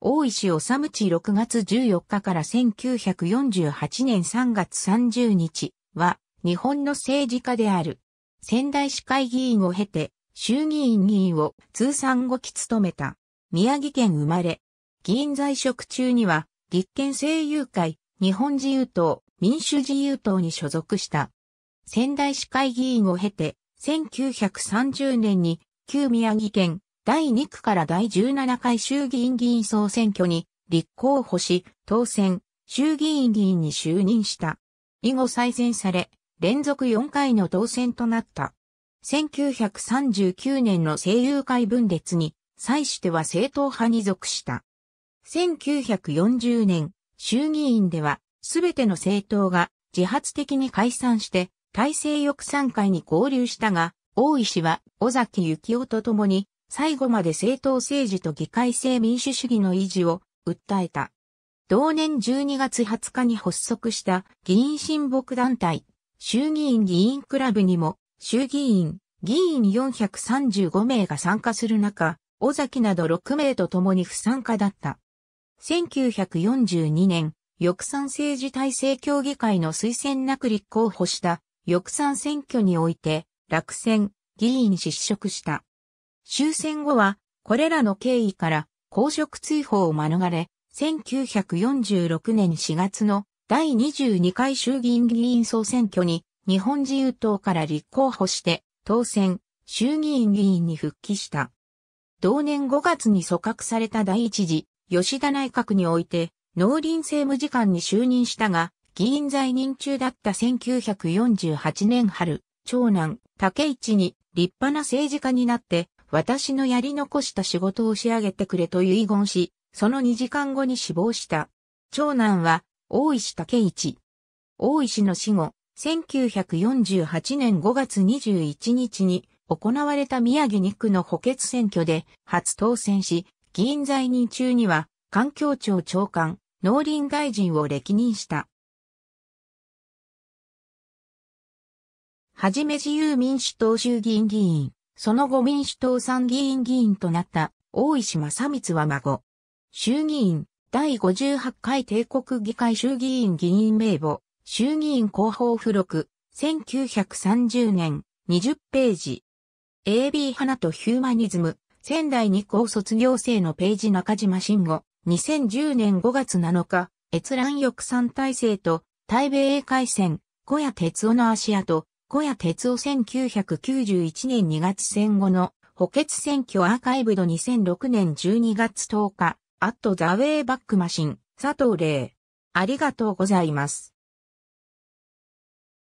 大石治地6月14日から1948年3月30日は日本の政治家である。仙台市会議員を経て衆議院議員を通算5期務めた。宮城県生まれ。議員在職中には立憲政友会、日本自由党、民主自由党に所属した。仙台市会議員を経て1930年に旧宮城県第2区から第17回衆議院議員総選挙に立候補し、当選、衆議院議員に就任した。以後再選され、連続4回の当選となった。1939年の政友会分裂に、際しては政党派に属した。1940年、衆議院では、すべての政党が自発的に解散して、体制翼賛会に合流したが、大石は尾崎幸夫と共に最後まで政党政治と議会制民主主義の維持を訴えた。同年12月20日に発足した議員親睦団体、衆議院議員クラブにも衆議院、議員435名が参加する中、尾崎など6名と共に不参加だった。1942年、翼賛政治体制協議会の推薦なく立候補した翼賛選挙において落選、議員失職した。終戦後は、これらの経緯から公職追放を免れ、1946年4月の第22回衆議院議員総選挙に日本自由党から立候補して当選、衆議院議員に復帰した。同年5月に組閣された第一次吉田内閣において農林政務次官に就任したが、議員在任中だった1948年春、長男、竹市に立派な政治家になって私のやり残した仕事を仕上げてくれと遺言し、その2時間後に死亡した。長男は、大石武一。大石の死後、1948年5月21日に行われた宮城2区の補欠選挙で初当選し、議員在任中には環境庁長官、農林大臣を歴任した。はじめ自由民主党衆議院議員。その後民主党参議院議員となった大石正光は孫。衆議院第58回帝国議会衆議院議員名簿衆議院広報付録1930年20ページ AB 花とヒューマニズム仙台二高卒業生のページ中島慎吾2010年5月7日閲覧翼3体制と対米英海戦小屋哲夫の足跡小谷哲夫1991年2月戦後の補欠選挙アーカイブド2006年12月10日、アットザウェイバックマシン、佐藤玲。ありがとうございます。